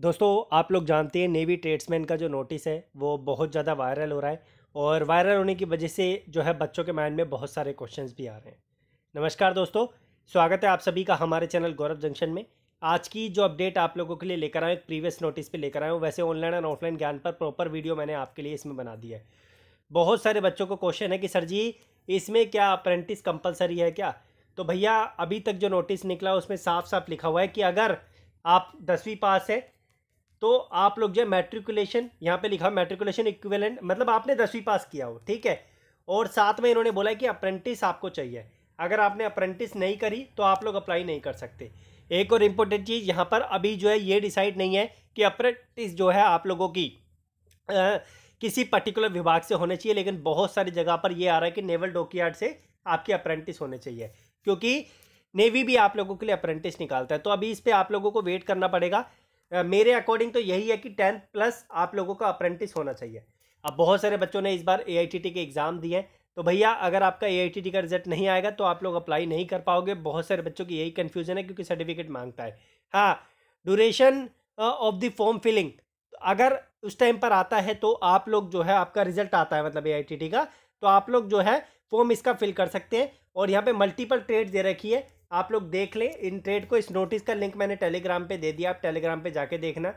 दोस्तों आप लोग जानते हैं नेवी ट्रेड्समैन का जो नोटिस है वो बहुत ज़्यादा वायरल हो रहा है और वायरल होने की वजह से जो है बच्चों के माइंड में बहुत सारे क्वेश्चंस भी आ रहे हैं नमस्कार दोस्तों स्वागत है आप सभी का हमारे चैनल गौरव जंक्शन में आज की जो अपडेट आप लोगों के लिए लेकर आए एक प्रीवियस नोटिस पर लेकर आए वैसे ऑनलाइन एंड ऑफलाइन ज्ञान पर प्रॉपर वीडियो मैंने आपके लिए इसमें बना दिया है बहुत सारे बच्चों को क्वेश्चन है कि सर जी इसमें क्या अप्रेंटिस कंपलसरी है क्या तो भैया अभी तक जो नोटिस निकला उसमें साफ साफ लिखा हुआ है कि अगर आप दसवीं पास है तो आप लोग जो है मेट्रिकुलेशन यहाँ पे लिखा मेट्रिकुलेशन इक्विवेलेंट मतलब आपने दसवीं पास किया हो ठीक है और साथ में इन्होंने बोला कि अप्रेंटिस आपको चाहिए अगर आपने अप्रेंटिस नहीं करी तो आप लोग अप्लाई नहीं कर सकते एक और इम्पोर्टेंट चीज़ यहाँ पर अभी जो है ये डिसाइड नहीं है कि अप्रेंटिस जो है आप लोगों की आ, किसी पर्टिकुलर विभाग से होने चाहिए लेकिन बहुत सारी जगह पर ये आ रहा है कि नेवल डोकयार्ड से आपके अप्रेंटिस होने चाहिए क्योंकि नेवी भी आप लोगों के लिए अप्रेंटिस निकालता है तो अभी इस पर आप लोगों को वेट करना पड़ेगा मेरे अकॉर्डिंग तो यही है कि टेंथ प्लस आप लोगों का अप्रेंटिस होना चाहिए अब बहुत सारे बच्चों ने इस बार ए के एग्ज़ाम दिए हैं तो भैया अगर आपका ए का रिजल्ट नहीं आएगा तो आप लोग अप्लाई नहीं कर पाओगे बहुत सारे बच्चों की यही कन्फ्यूज़न है क्योंकि सर्टिफिकेट मांगता है हाँ duration of the form filling अगर उस टाइम पर आता है तो आप लोग जो है आपका रिजल्ट आता है मतलब ए का तो आप लोग जो है फॉर्म इसका फिल कर सकते हैं और यहाँ पे मल्टीपल ट्रेड दे रखी है आप लोग देख लें इन ट्रेड को इस नोटिस का लिंक मैंने टेलीग्राम पे दे दिया आप टेलीग्राम पे जाके देखना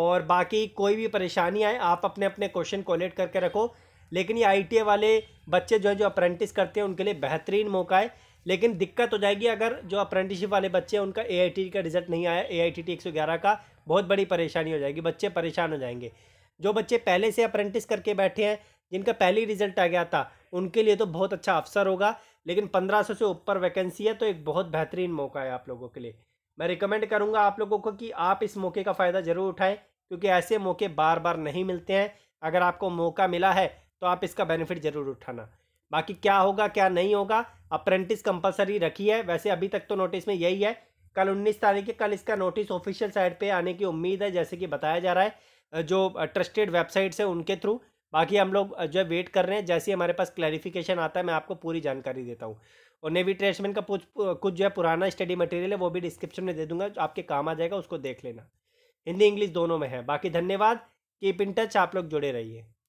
और बाकी कोई भी परेशानी आए आप अपने अपने क्वेश्चन कोलेक्ट करके रखो लेकिन ये आई वाले बच्चे जो है जो अप्रेंटिस करते हैं उनके लिए बेहतरीन मौका है लेकिन दिक्कत हो जाएगी अगर जो अप्रेंटिसशिप वाले बच्चे हैं उनका ए का रिजल्ट नहीं आया ए आई टी का बहुत बड़ी परेशानी हो जाएगी बच्चे परेशान हो जाएंगे जो बच्चे पहले से अप्रेंटिस करके बैठे हैं जिनका पहले रिजल्ट आ गया था उनके लिए तो बहुत अच्छा अवसर होगा लेकिन पंद्रह सौ से ऊपर वैकेंसी है तो एक बहुत बेहतरीन मौका है आप लोगों के लिए मैं रिकमेंड करूँगा आप लोगों को कि आप इस मौके का फ़ायदा ज़रूर उठाएं क्योंकि ऐसे मौके बार बार नहीं मिलते हैं अगर आपको मौका मिला है तो आप इसका बेनिफिट ज़रूर उठाना बाकी क्या होगा क्या नहीं होगा अप्रेंटिस कंपलसरी रखी है वैसे अभी तक तो नोटिस में यही है कल उन्नीस तारीख के कल इसका नोटिस ऑफिशियल साइट पर आने की उम्मीद है जैसे कि बताया जा रहा है जो ट्रस्टेड वेबसाइट्स है उनके थ्रू बाकी हम लोग जो है वेट कर रहे हैं जैसे ही हमारे पास क्लैरिफिकेशन आता है मैं आपको पूरी जानकारी देता हूँ और नेवी ट्रेसमैन का कुछ कुछ जो है पुराना स्टडी मटेरियल है वो भी डिस्क्रिप्शन में दे दूंगा जो आपके काम आ जाएगा उसको देख लेना हिंदी इंग्लिश दोनों में है बाकी धन्यवाद कीप इन टच आप लोग जुड़े रहिए